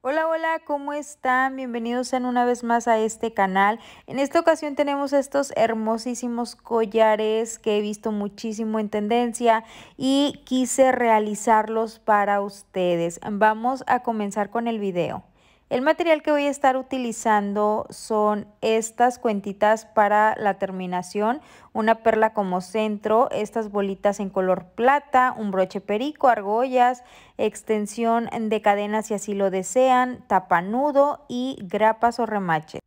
Hola, hola, ¿cómo están? Bienvenidos en una vez más a este canal. En esta ocasión tenemos estos hermosísimos collares que he visto muchísimo en tendencia y quise realizarlos para ustedes. Vamos a comenzar con el video. El material que voy a estar utilizando son estas cuentitas para la terminación, una perla como centro, estas bolitas en color plata, un broche perico, argollas, extensión de cadena si así lo desean, tapa nudo y grapas o remaches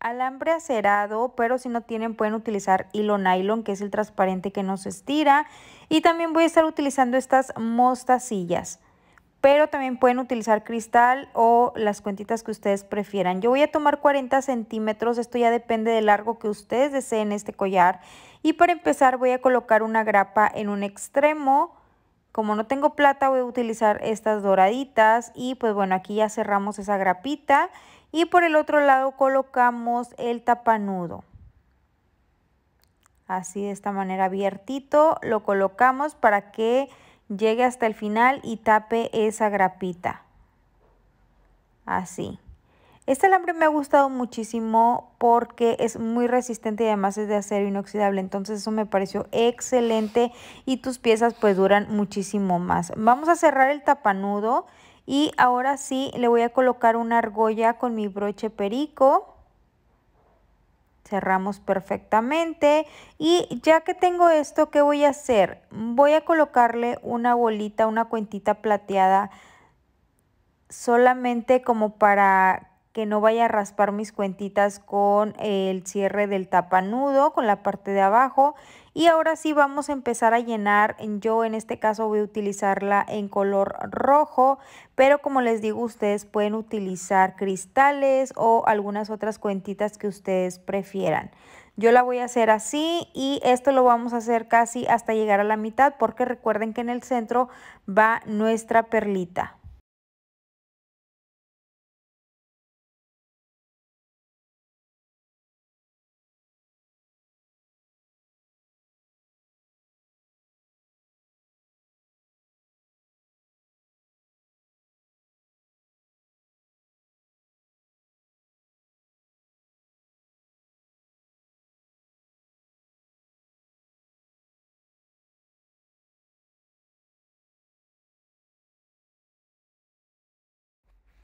alambre acerado, pero si no tienen pueden utilizar hilo nylon, que es el transparente que nos estira. Y también voy a estar utilizando estas mostacillas pero también pueden utilizar cristal o las cuentitas que ustedes prefieran. Yo voy a tomar 40 centímetros, esto ya depende del largo que ustedes deseen este collar. Y para empezar voy a colocar una grapa en un extremo. Como no tengo plata voy a utilizar estas doraditas y pues bueno, aquí ya cerramos esa grapita. Y por el otro lado colocamos el tapanudo. Así de esta manera abiertito lo colocamos para que llegue hasta el final y tape esa grapita. Así. Este alambre me ha gustado muchísimo porque es muy resistente y además es de acero inoxidable. Entonces eso me pareció excelente y tus piezas pues duran muchísimo más. Vamos a cerrar el tapanudo y ahora sí le voy a colocar una argolla con mi broche perico cerramos perfectamente y ya que tengo esto ¿qué voy a hacer? voy a colocarle una bolita una cuentita plateada solamente como para que no vaya a raspar mis cuentitas con el cierre del tapanudo, con la parte de abajo. Y ahora sí vamos a empezar a llenar, yo en este caso voy a utilizarla en color rojo, pero como les digo ustedes pueden utilizar cristales o algunas otras cuentitas que ustedes prefieran. Yo la voy a hacer así y esto lo vamos a hacer casi hasta llegar a la mitad porque recuerden que en el centro va nuestra perlita.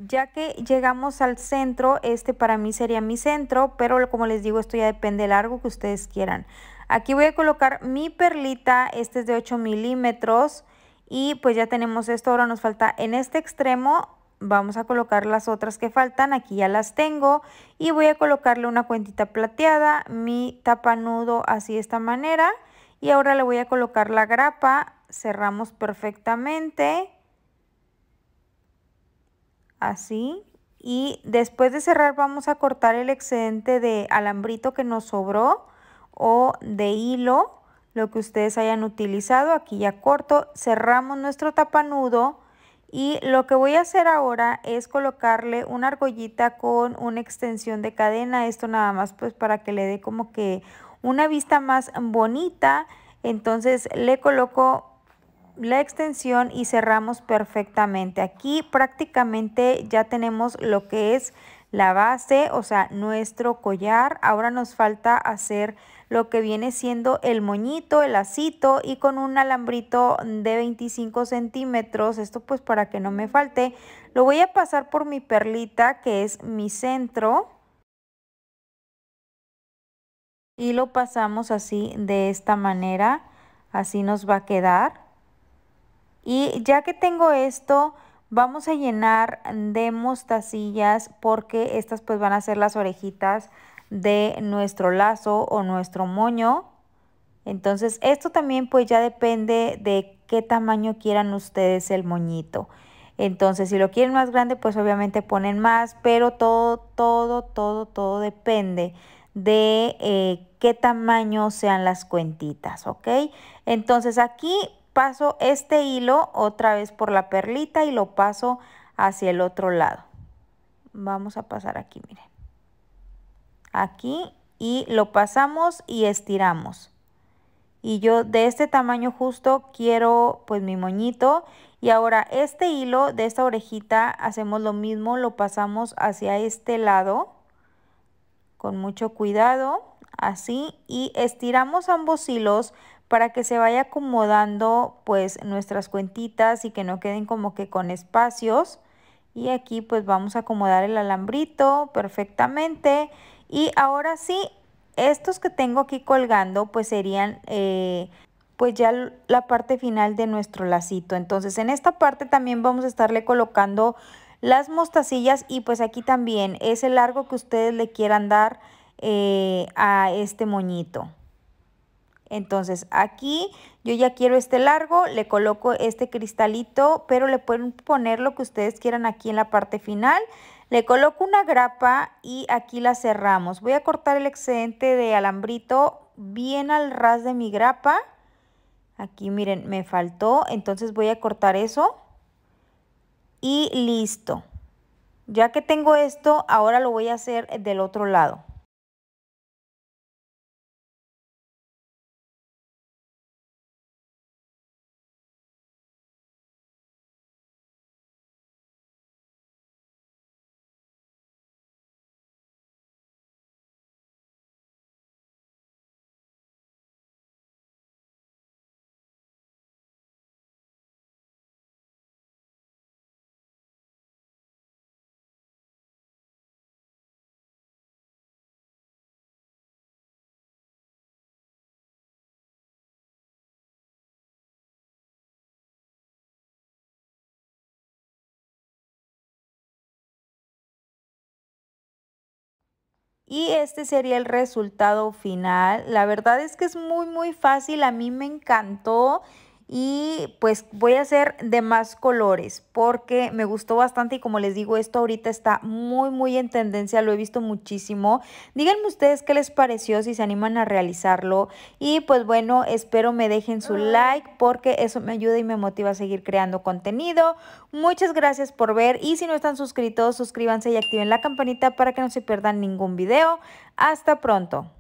ya que llegamos al centro, este para mí sería mi centro, pero como les digo, esto ya depende del largo que ustedes quieran. Aquí voy a colocar mi perlita, este es de 8 milímetros y pues ya tenemos esto, ahora nos falta en este extremo, vamos a colocar las otras que faltan, aquí ya las tengo y voy a colocarle una cuentita plateada, mi tapanudo así de esta manera y ahora le voy a colocar la grapa, cerramos perfectamente así. Y después de cerrar vamos a cortar el excedente de alambrito que nos sobró o de hilo, lo que ustedes hayan utilizado. Aquí ya corto, cerramos nuestro tapanudo y lo que voy a hacer ahora es colocarle una argollita con una extensión de cadena. Esto nada más pues para que le dé como que una vista más bonita. Entonces le coloco la extensión y cerramos perfectamente. Aquí prácticamente ya tenemos lo que es la base, o sea, nuestro collar. Ahora nos falta hacer lo que viene siendo el moñito, el lacito y con un alambrito de 25 centímetros. Esto pues para que no me falte. Lo voy a pasar por mi perlita que es mi centro. Y lo pasamos así de esta manera. Así nos va a quedar. Y ya que tengo esto, vamos a llenar de mostacillas porque estas pues van a ser las orejitas de nuestro lazo o nuestro moño. Entonces esto también pues ya depende de qué tamaño quieran ustedes el moñito. Entonces si lo quieren más grande pues obviamente ponen más, pero todo, todo, todo, todo depende de eh, qué tamaño sean las cuentitas, ¿ok? Entonces aquí paso este hilo otra vez por la perlita y lo paso hacia el otro lado. Vamos a pasar aquí, miren. Aquí y lo pasamos y estiramos. Y yo de este tamaño justo quiero pues mi moñito. Y ahora este hilo de esta orejita hacemos lo mismo, lo pasamos hacia este lado con mucho cuidado, así. Y estiramos ambos hilos para que se vaya acomodando pues nuestras cuentitas y que no queden como que con espacios. Y aquí pues vamos a acomodar el alambrito perfectamente. Y ahora sí, estos que tengo aquí colgando pues serían eh, pues ya la parte final de nuestro lacito. Entonces en esta parte también vamos a estarle colocando las mostacillas y pues aquí también es el largo que ustedes le quieran dar eh, a este moñito. Entonces aquí yo ya quiero este largo, le coloco este cristalito, pero le pueden poner lo que ustedes quieran aquí en la parte final. Le coloco una grapa y aquí la cerramos. Voy a cortar el excedente de alambrito bien al ras de mi grapa. Aquí miren, me faltó, entonces voy a cortar eso y listo. Ya que tengo esto, ahora lo voy a hacer del otro lado. y este sería el resultado final. La verdad es que es muy muy fácil, a mí me encantó y pues voy a hacer de más colores porque me gustó bastante y como les digo esto ahorita está muy muy en tendencia, lo he visto muchísimo. Díganme ustedes qué les pareció, si se animan a realizarlo y pues bueno, espero me dejen su like porque eso me ayuda y me motiva a seguir creando contenido. Muchas gracias por ver y si no están suscritos, suscríbanse y activen la campanita para que no se pierdan ningún video. Hasta pronto.